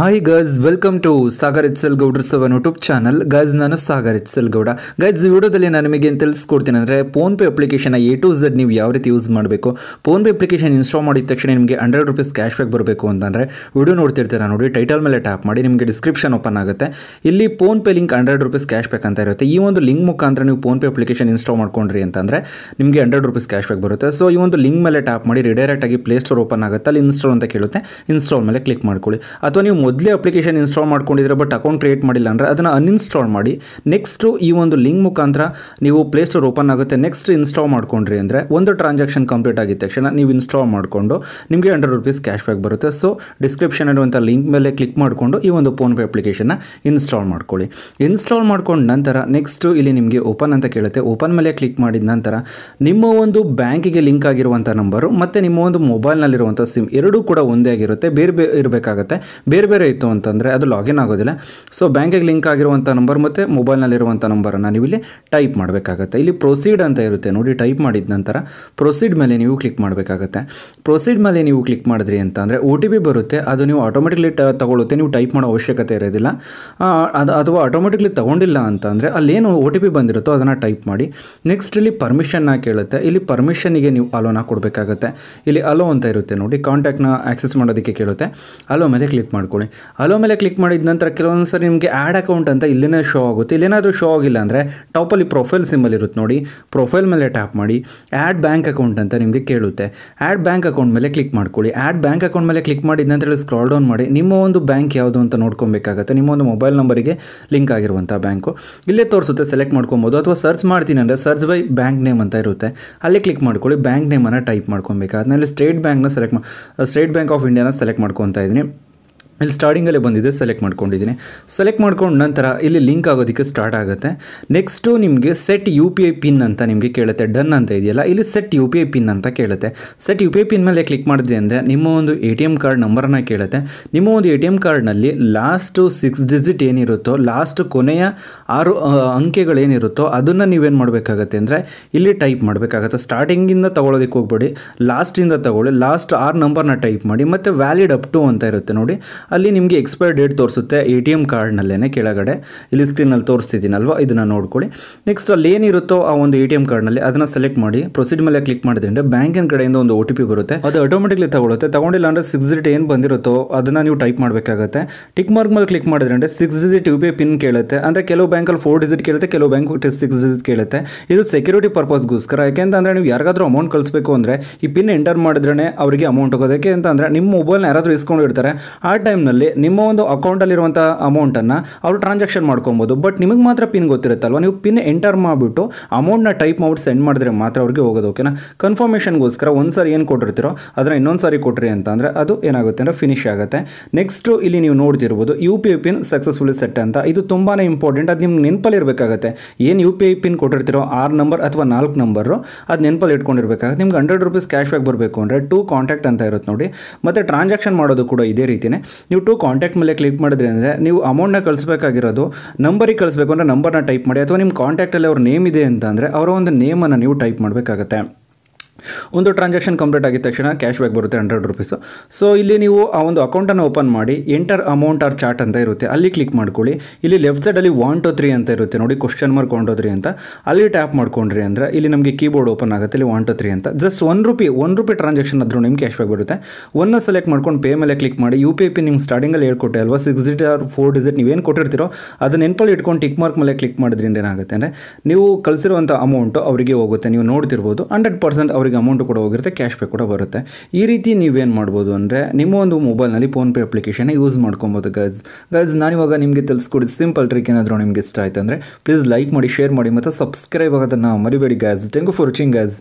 hi guys welcome to Sagar ಎಚ್ಸಲ್ Gowdra seven YouTube channel ಗರ್ಸ್ ನಾನು Sagar ಎಚ್ಸಲ್ Gowda guys ವಿಡಿಯೋದಲ್ಲಿ ನಾನು ನಿಮಗೆ ಏನು ತಿಳಿಸ್ಕೊಡ್ತೀನಿ ಅಂದರೆ PhonePe application A to Z ನೀವು ಯಾವ ರೀತಿ ಯೂಸ್ ಮಾಡಬೇಕು ಫೋನ್ಪೇ ಅಪ್ಲಿಕೇಶನ್ ಇನ್ಸ್ಟಾಲ್ ಮಾಡಿದ ತಕ್ಷಣ ನಿಮಗೆ ಹಂಡ್ರೆಡ್ ರುಪೀಸ್ ಕ್ಯಾಶ್ ಬ್ಯಾಕ್ ಬರಬೇಕು ಅಂತಂದರೆ ವಿಡಿಯೋ ನೋಡ್ತಿರ್ತೀರಾ ನೋಡಿ ಟೈಟಲ್ ಮೇಲೆ ಟ್ಯಾಪ್ ಮಾಡಿ ನಿಮಗೆ ಡಿಸ್ಕ್ರಿಪ್ಷನ್ ಓಪನ್ ಆಗುತ್ತೆ ಇಲ್ಲಿ PhonePe link hundred rupees cash back ಅಂತ ಇರುತ್ತೆ ಈ ಒಂದು ಲಿಂಕ್ ಮುಖಾಂತರ ನೀವು ಫೋನ್ಪೇ ಅಪ್ಲಿಕೇಶನ್ ಇನ್ಸ್ಟಾಲ್ ಮಾಡ್ಕೊಂಡ್ರಿ ಅಂತಂದರೆ ನಿಮಗೆ ಹಂಡ್ರೆಡ್ ರುಪೀಸ್ ಕ್ಯಾಶ್ ಬ್ಯಾಕ್ ಬರುತ್ತೆ ಸೊ ಈ ಒಂದು ಲಿಂಕ್ ಮೇಲೆ ಟ್ಯಾಪ್ ಮಾಡಿ ರಿಡೈರೆಕ್ಟ್ ಆಗಿ ಪ್ಲೇ ಸ್ಟೋರ್ ಓಪನ್ ಆಗುತ್ತೆ ಅಲ್ಲಿ ಇನ್ಸ್ಟಾಲ್ ಅಂತ ಕೇಳುತ್ತೆ ಇನ್ಸ್ಟಾಲ್ ಮೇಲೆ ಕ್ಲಿಕ್ ಮಾಡ್ಕೊಳ್ಳಿ ಅಥವಾ ನೀವು ಮೊದಲೇ ಅಪ್ಲಿಕೇಶನ್ ಇನ್ಸ್ಟಾಲ್ ಮಾಡ್ಕೊಂಡಿದ್ರೆ ಬಟ್ ಅಕೌಂಟ್ ಕ್ರಿಯೇಟ್ ಮಾಡಿಲ್ಲ ಅಂದರೆ ಅದನ್ನು ಅನ್ಇನ್ಸ್ಟಾಲ್ ಮಾಡಿ ನೆಕ್ಸ್ಟು ಈ ಒಂದು ಲಿಂಕ್ ಮುಖಾಂತರ ನೀವು ಪ್ಲೇಸ್ಟೋರ್ ಓಪನ್ ಆಗುತ್ತೆ ನೆಕ್ಸ್ಟ್ ಇನ್ಸ್ಟಾಲ್ ಮಾಡ್ಕೊಂಡ್ರಿ ಅಂದರೆ ಒಂದು ಟ್ರಾನ್ಸಾಕ್ಷನ್ ಕಂಪ್ಲೀಟ್ ಆಗಿದ ತಕ್ಷಣ ನೀವು ಇನ್ಸ್ಟಾಲ್ ಮಾಡಿಕೊಂಡು ನಿಮಗೆ ಹಂಡ್ರೆಡ್ ರುಪೀಸ್ ಕ್ಯಾಶ್ ಬ್ಯಾಕ್ ಬರುತ್ತೆ ಸೊ ಡಿಸ್ಕ್ರಿಪ್ಷನ್ ಇರುವಂಥ ಲಿಂಕ್ ಮೇಲೆ ಕ್ಲಿಕ್ ಮಾಡಿಕೊಂಡು ಈ ಒಂದು ಫೋನ್ಪೇ ಅಪ್ಲಿಕೇಶನ್ನ ಇನ್ಸ್ಟಾಲ್ ಮಾಡ್ಕೊಳ್ಳಿ ಇನ್ಸ್ಟಾಲ್ ಮಾಡ್ಕೊಂಡು ನಂತರ ನೆಕ್ಸ್ಟು ಇಲ್ಲಿ ನಿಮಗೆ ಓಪನ್ ಅಂತ ಕೇಳುತ್ತೆ ಓಪನ್ ಮೇಲೆ ಕ್ಲಿಕ್ ಮಾಡಿದ ನಂತರ ನಿಮ್ಮ ಒಂದು ಬ್ಯಾಂಕಿಗೆ ಲಿಂಕ್ ಆಗಿರುವಂಥ ನಂಬರು ಮತ್ತು ನಿಮ್ಮ ಒಂದು ಮೊಬೈಲ್ನಲ್ಲಿರುವಂಥ ಸಿಮ್ ಎರಡೂ ಕೂಡ ಒಂದೇ ಆಗಿರುತ್ತೆ ಬೇರೆ ಬೇರೆ ಇರಬೇಕಾಗುತ್ತೆ ಬೇರೆ ಬೇರೆ ಇತ್ತು ಅಂತಂದರೆ ಅದು ಲಾಗಿನ್ ಆಗೋದಿಲ್ಲ ಸೊ ಬ್ಯಾಂಕಿಗೆ ಲಿಂಕ್ ಆಗಿರುವಂಥ ನಂಬರ್ ಮತ್ತು ಮೊಬೈಲ್ನಲ್ಲಿರುವಂಥ ನಂಬರನ್ನು ನೀವು ಇಲ್ಲಿ ಟೈಪ್ ಮಾಡಬೇಕಾಗುತ್ತೆ ಇಲ್ಲಿ ಪ್ರೊಸೀಡ್ ಅಂತ ಇರುತ್ತೆ ನೋಡಿ ಟೈಪ್ ಮಾಡಿದ ನಂತರ ಪ್ರೊಸೀಡ್ ಮೇಲೆ ನೀವು ಕ್ಲಿಕ್ ಮಾಡಬೇಕಾಗುತ್ತೆ ಪ್ರೊಸೀಡ್ ಮೇಲೆ ನೀವು ಕ್ಲಿಕ್ ಮಾಡಿದ್ರಿ ಅಂತ ಅಂದರೆ ಒ ಟಿ ಪಿ ಬರುತ್ತೆ ಅದು ನೀವು ಆಟೋಮೆಟಿಕ್ಲಿ ತಗೊಳ್ಳುತ್ತೆ ನೀವು ಟೈಪ್ ಮಾಡೋ ಅವಶ್ಯಕತೆ ಇರೋದಿಲ್ಲ ಅದು ಅಥವಾ ಆಟೋಮೆಟಿಕ್ಲಿ ತೊಗೊಂಡಿಲ್ಲ ಅಂತ ಅಂದರೆ ಅಲ್ಲೇನು ಓ ಟಿ ಪಿ ಬಂದಿರುತ್ತೋ ಅದನ್ನು ಟೈಪ್ ಮಾಡಿ ನೆಕ್ಸ್ಟ್ ಇಲ್ಲಿ ಪರ್ಮಿಷನ್ನ ಕೇಳುತ್ತೆ ಇಲ್ಲಿ ಪರ್ಮಿಷನ್ನಿಗೆ ನೀವು ಅಲೋನ ಕೊಡಬೇಕಾಗುತ್ತೆ ಇಲ್ಲಿ ಅಲೋ ಅಂತ ಇರುತ್ತೆ ನೋಡಿ ಕಾಂಟ್ಯಾಕ್ಟ್ನ ಆ್ಯಕ್ಸೆಸ್ ಮಾಡೋದಕ್ಕೆ ಕೇಳುತ್ತೆ ಅಲೋ ಮೇಲೆ ಕ್ಲಿಕ್ ಮಾಡ್ಕೊಳ್ಳಿ ಹಲೋ ಅಲೋ ಮೇಲೆ ಕ್ಲಿಕ್ ಮಾಡಿದ ನಂತರ ಕೆಲವೊಂದು ಸರಿ ನಿಮಗೆ ಆ್ಯಡ್ ಅಕೌಂಟ್ ಅಂತ ಇಲ್ಲಿನೇ ಶೋ ಆಗುತ್ತೆ ಇಲ್ಲೇನಾದರೂ ಶೋ ಆಗಿಲ್ಲ ಅಂದರೆ ಟಾಪಲ್ಲಿ ಪ್ರೊಫೈಲ್ ಸಿಂಬಲ್ ಇರುತ್ತೆ ನೋಡಿ ಪ್ರೊಫೈಲ್ ಮೇಲೆ ಟ್ಯಾಪ್ ಮಾಡಿ ಆ್ಯಡ್ ಬ್ಯಾಂಕ್ ಅಕೌಂಟ್ ಅಂತ ನಿಮಗೆ ಕೇಳುತ್ತೆ ಆ್ಯಡ್ ಬ್ಯಾಂಕ್ ಅಕೌಂಟ್ ಮೇಲೆ ಕ್ಲಿಕ್ ಮಾಡ್ಕೊಳ್ಳಿ ಆ್ಯಡ್ ಬ್ಯಾಂಕ್ ಅಕೌಂಟ್ ಮೇಲೆ ಕ್ಲಿಕ್ ಮಾಡಿದ ನಂತರ ಸ್ಕ್ರಾಲ್ ಡೌನ್ ಮಾಡಿ ನಿಮ್ಮ ಒಂದು ಬ್ಯಾಂಕ್ ಯಾವುದು ಅಂತ ನೋಡ್ಕೊಬೇಕಾಗತ್ತೆ ನಿಮ್ಮ ಒಂದು ಮೊಬೈಲ್ ನಂಬರಿಗೆ ಲಿಂಕ್ ಆಗಿರುವಂಥ ಬ್ಯಾಂಕು ಇಲ್ಲೇ ತೋರಿಸುತ್ತೆ ಸೆಲೆಕ್ಟ್ ಮಾಡ್ಕೊಬೋದು ಅಥವಾ ಸರ್ಚ್ ಮಾಡ್ತೀನಿ ಅಂದರೆ ಸರ್ಚ್ ಬೈ ಬ್ಯಾಂಕ್ ನೇಮ್ ಅಂತ ಇರುತ್ತೆ ಅಲ್ಲಿ ಕ್ಲಿಕ್ ಮಾಡ್ಕೊಳ್ಳಿ ಬ್ಯಾಂಕ್ ನೇಮನ್ನು ಟೈಪ್ ಅದನ್ನಲ್ಲಿ ಸ್ಟೇಟ್ ಬ್ಯಾಂಕ್ನ ಸೆಲೆಕ್ಟ್ ಸ್ಟೇಟ್ ಬ್ಯಾಂಕ್ ಆಫ್ ಇಂಡಿಯಾನ ಸೆಲೆಕ್ಟ್ ಮಾಡ್ಕೊತಾ ಇದ್ದೀನಿ ಇಲ್ಲಿ ಸ್ಟಾರ್ಟಿಂಗಲ್ಲೇ ಬಂದಿದೆ ಸೆಲೆಕ್ಟ್ ಮಾಡ್ಕೊಂಡಿದ್ದೀನಿ ಸೆಲೆಕ್ಟ್ ಮಾಡ್ಕೊಂಡು ನಂತರ ಇಲ್ಲಿ ಲಿಂಕ್ ಆಗೋದಕ್ಕೆ ಸ್ಟಾರ್ಟ್ ಆಗುತ್ತೆ ನೆಕ್ಸ್ಟು ನಿಮಗೆ set U P I pin ಅಂತ ನಿಮಗೆ ಕೇಳುತ್ತೆ ಡನ್ ಅಂತ ಇದೆಯಲ್ಲ ಇಲ್ಲಿ set U P I pin ಅಂತ ಕೇಳುತ್ತೆ set U P I pin ಮೇಲೆ ಕ್ಲಿಕ್ ಮಾಡಿದ್ರಿ ಅಂದರೆ ನಿಮ್ಮ ಒಂದು ಎ ಟಿ ಎಮ್ ಕಾರ್ಡ್ ನಂಬರನ್ನ ಕೇಳುತ್ತೆ ನಿಮ್ಮ ಒಂದು ಎ ಟಿ ಎಮ್ ಕಾರ್ಡ್ನಲ್ಲಿ ಲಾಸ್ಟು ಸಿಕ್ಸ್ ಡಿಜಿಟ್ ಏನಿರುತ್ತೋ ಲಾಸ್ಟ್ ಕೊನೆಯ ಆರು ಅಂಕೆಗಳೇನಿರುತ್ತೋ ಅದನ್ನು ನೀವೇನು ಮಾಡಬೇಕಾಗತ್ತೆ ಅಂದರೆ ಇಲ್ಲಿ ಟೈಪ್ ಮಾಡಬೇಕಾಗತ್ತೆ ಸ್ಟಾರ್ಟಿಂಗಿಂದ ತೊಗೊಳೋದಕ್ಕೆ ಹೋಗ್ಬೇಡಿ ಲಾಸ್ಟಿಂದ ತೊಗೊಳ್ಳಿ ಲಾಸ್ಟ್ ಆರು ನಂಬರ್ನ ಟೈಪ್ ಮಾಡಿ ಮತ್ತು ವ್ಯಾಲಿಡ್ ಅಪ್ ಟು ಅಂತ ಇರುತ್ತೆ ನೋಡಿ ಅಲ್ಲಿ ನಿಮಗೆ ಎಕ್ಸ್ಪೈರ್ ಡೇಟ್ ತೋರಿಸುತ್ತೆ ಎ ಟಿ ಎಮ್ ಕಾರ್ಡ್ನಲ್ಲೇ ಕೆಳಗಡೆ ಇಲ್ಲಿ ಸ್ಕ್ರೀನಲ್ಲಿ ತೋರಿಸ್ತಿದ್ದೀನಲ್ವ ಇದನ್ನು ನೋಡ್ಕೊಳ್ಳಿ ನೆಕ್ಸ್ಟ್ ಅಲ್ಲಿ ಏನಿರುತ್ತೋ ಆ ಒಂದು ಎ ಟಿ ಎಮ್ ಕಾರ್ಡ್ನಲ್ಲಿ ಅದನ್ನು ಸೆಲೆಕ್ಟ್ ಮಾಡಿ ಪ್ರೊಸೀಡ್ ಮೇಲೆ ಕ್ಲಿಕ್ ಮಾಡಿದ್ರೆ ಬ್ಯಾಂಕಿನ ಕಡೆಯಿಂದ ಒಂದು ಒ ಟಿ ಪಿ ಬರುತ್ತೆ ಅದು ಆಟೋಮೆಟಿಕ್ಲಿ ತಗೊಳುತ್ತೆ ತಗೊಂಡಿಲ್ಲ ಅಂದರೆ ಸಿಕ್ಸ್ ಡಿಜಿಟ್ ಏನು ಬಂದಿರುತ್ತೋ ಅದನ್ನು ನೀವು ಟೈಪ್ ಮಾಡಬೇಕಾಗುತ್ತೆ ಟಿಕ್ ಮಾರ್ಕ್ ಮೇಲೆ ಕ್ಲಿಕ್ ಮಾಡಿದ್ರೆ six digit U P pin ಕೇಳುತ್ತೆ ಅಂದರೆ ಕೆಲವು ಬ್ಯಾಂಕಲ್ಲಿ ಫೋರ್ ಡಿಜಿಟ್ ಕೇಳುತ್ತೆ ಕೆಲವು ಬ್ಯಾಂಕ್ ಸಿಕ್ಸ್ ಡಿಜಿಟ್ ಕೇಳುತ್ತೆ ಇದು ಸೆಕ್ಯೂರಿಟಿ ಪರ್ಪಸ್ಗೋಸ್ಕರ ಅಂದರೆ ನೀವು ಯಾರಿಗಾದ್ರೂ ಅಮೌಂಟ್ ಕಳಿಸ್ಬೇಕು ಅಂದರೆ ಈ ಪಿನ್ ಎಂಟರ್ ಮಾಡಿದ್ರೆ ಅವರಿಗೆ ಅಮೌಂಟ್ ಹೋಗೋದಕ್ಕೆ ಅಂತ ಅಂದರೆ ನಿಮ್ಮ ಮೊಬೈಲ್ನ ಯಾರಾದರೂ ಇಸ್ಕೊಂಡು ಇರ್ತಾರೆ ಆ ಟೈಮ್ ಪೇಟಿಎಮ್ನಲ್ಲಿ ನಿಮ್ಮ ಒಂದು ಅಕೌಂಟಲ್ಲಿರುವಂಥ ಅಮೌಂಟನ್ನು ಅವರು ಟ್ರಾನ್ಸಾಕ್ಷನ್ ಮಾಡ್ಕೊಬೋದು ಬಟ್ ನಿಮಗೆ ಮಾತ್ರ ಪಿನ್ ಗೊತ್ತಿರುತ್ತಲ್ವ ನೀವು ಪಿನ್ ಎಂಟರ್ ಮಾಡಿಬಿಟ್ಟು ಅಮೌಂಟ್ನ ಟೈಪ್ ಮಾಡಿ ಸೆಂಡ್ ಮಾಡಿದ್ರೆ ಮಾತ್ರ ಅವ್ರಿಗೆ ಹೋಗೋದು ಓಕೆನಾ ಕನ್ಫರ್ಮೇಷನ್ಗೋಸ್ಕರ ಒಂದು ಸಾರಿ ಏನು ಕೊಟ್ಟಿರ್ತೀರೋ ಅದನ್ನು ಇನ್ನೊಂದು ಸಾರಿ ಕೊಟ್ಟ್ರಿ ಅಂತ ಅಂದರೆ ಅದು ಏನಾಗುತ್ತೆ ಅಂದರೆ ಫಿನಿಶ್ ಆಗುತ್ತೆ ನೆಕ್ಸ್ಟು ಇಲ್ಲಿ ನೀವು ನೋಡ್ತಿರ್ಬೋದು U P I pin successfully set ಅಂತ ಇದು ತುಂಬಾ ಇಂಪಾರ್ಟೆಂಟ್ ಅದು ನಿಮ್ಗೆ ನೆನಪಲ್ಲಿ ಇರಬೇಕಾಗುತ್ತೆ ಏನು ಯು ಪಿ ಐ ಪಿನ್ ಕೊಟ್ಟಿರ್ತಿರೋ ಆರು ನಂಬರ್ ಅಥವಾ ನಾಲ್ಕು ನಂಬರು ಅದು ನೆನಪಲ್ಲಿ ಇಟ್ಕೊಂಡಿರ್ಬೇಕಾಗುತ್ತೆ ನಿಮ್ಗೆ ಹಂಡ್ರೆಡ್ ರುಪೀಸ್ ಕ್ಯಾಶ್ ಬ್ಯಾಕ್ ಬರಬೇಕು ಅಂದರೆ ಟೂ ಕಾಂಟ್ಯಾಕ್ಟ್ ಅಂತ ಇರುತ್ತೆ ನೋಡಿ ಮತ್ತು ಟ್ರಾನ್ಸಾಕ್ಷನ್ ಮಾಡೋದು ಕೂಡ ಇದೇ ರೀತಿಯೇ ನೀವು ಟು ಕಾಂಟ್ಯಾಕ್ಟ್ ಮೇಲೆ ಕ್ಲಿಕ್ ಮಾಡಿದ್ರೆ ಅಂದರೆ ನೀವು ಅಮೌಂಟ್ನ ಕಳಿಸ್ಬೇಕಾಗಿರೋದು ನಂಬರಿಗೆ ಕಳಿಸ್ಬೇಕು ಅಂದರೆ ನಂಬರ್ನ ಟೈಪ್ ಮಾಡಿ ಅಥವಾ ನಿಮ್ಮ ಕಾಂಟ್ಯಾಕ್ಟಲ್ಲಿ ಅವ್ರ ನೇಮ್ ಇದೆ ಅಂತ ಅಂದರೆ ಅವರ ಒಂದು ನೇಮನ್ನು ನೀವು ಟೈಪ್ ಮಾಡಬೇಕಾಗತ್ತೆ ಒಂದು ಟ್ರಾನ್ಸಾಕ್ಷನ್ ಕಂಪ್ಲೀಟ್ ಆಗಿದ ತಕ್ಷಣ ಕ್ಯಾಶ್ ಬ್ಯಾಕ್ ಬರುತ್ತೆ ಹಂಡ್ರೆಡ್ ರುಪೀಸು ಸೊ ಇಲ್ಲಿ ನೀವು ಆ ಒಂದು ಅಕೌಂಟನ್ನು ಓಪನ್ ಮಾಡಿ ಎಂಟರ್ ಅಮೌಂಟ್ ಆರ್ ಚಾರ್ಟ್ ಅಂತ ಇರುತ್ತೆ ಅಲ್ಲಿ ಕ್ಲಿಕ್ ಮಾಡ್ಕೊಳ್ಳಿ ಇಲ್ಲಿ ಲೆಫ್ಟ್ ಸೈಡಲ್ಲಿ ಒನ್ ಟು ತ್ರೀ ಅಂತ ಇರುತ್ತೆ ನೋಡಿ question mark one two three ಅಂತ ಅಲ್ಲಿ ಟ್ಯಾಪ್ ಮಾಡ್ಕೊಂಡ್ರಿ ಅಂದರೆ ಇಲ್ಲಿ ನಮಗೆ ಕೀಬೋರ್ಡ್ ಓಪನ್ ಆಗುತ್ತೆ ಇಲ್ಲಿ ಒನ್ ಟು ತ್ರೀ ಅಂತ just one rupee one rupee transaction ಆದರೂ ನಿಮ್ಗೆ ಕ್ಯಾಶ್ ಬ್ಯಾಕ್ ಬರುತ್ತೆ ಒನ್ನ ಸೆಲೆಕ್ಟ್ ಮಾಡ್ಕೊಂಡು ಪೇ ಮೇಲೆ ಕ್ಲಿಕ್ ಮಾಡಿ ಯು ಪಿ ಐ ಪಿ ನಿಮ್ಗೆ ಸ್ಟಾರ್ಟಿಂಗಲ್ಲಿ ಹೇಳ್ಕೊಟ್ಟೆ ಅಲ್ವಾ six digit or four digit ಏನು ಕೊಟ್ಟಿರ್ತೀರೋ ಅದನ್ನ ನೆನಪಲ್ಲಿ ಇಟ್ಕೊಂಡು ಟಿಕ್ ಮಾರ್ಕ್ ಮೇಲೆ ಕ್ಲಿಕ್ ಮಾಡಿದ್ರಿಂದ ಏನಾಗುತ್ತೆ ಅಂದರೆ ನೀವು ಕಳಿಸಿರುವಂಥ ಅಮೌಂಟು ಅವರಿಗೆ ಹೋಗುತ್ತೆ ನೀವು ನೋಡ್ತಿರ್ಬೋದು ಹಂಡ್ರೆಡ್ ಪರ್ಸೆಂಟ್ ಅವರಿಗೆ ಅಮೌಂಟ್ ಕೂಡ ಹೋಗಿರುತ್ತೆ ಕ್ಯಾಶ್ ಪೇ ಕೂಡ ಬರುತ್ತೆ ಈ ರೀತಿ ನೀವೇನು ಮಾಡ್ಬೋದು ಅಂದರೆ ನಿಮ್ಮ ಒಂದು ಮೊಬೈಲ್ನಲ್ಲಿ ಫೋನ್ಪೇ ಅಪ್ಲಿಕೇಶನ್ ಯೂಸ್ ಮಾಡ್ಕೊಬೋದು ಗೈಸ್ ಗೈಸ್ ನಾನಿವಾಗ ನಿಮಗೆ ತಿಳಿಸ್ಕೊಡಿ ಸಿಂಪಲ್ ಟ್ರಿಕ್ ಏನಾದರೂ ನಿಮಗೆ ಇಷ್ಟ ಆಯ್ತು ಅಂದರೆ ಪ್ಲೀಸ್ ಲೈಕ್ ಮಾಡಿ ಶೇರ್ ಮಾಡಿ ಮತ್ತು ಸಬ್ಸ್ಕ್ರೈಬ್ ಆಗೋದನ್ನು ಮರಿಬೇಡಿ guys thank for watching gas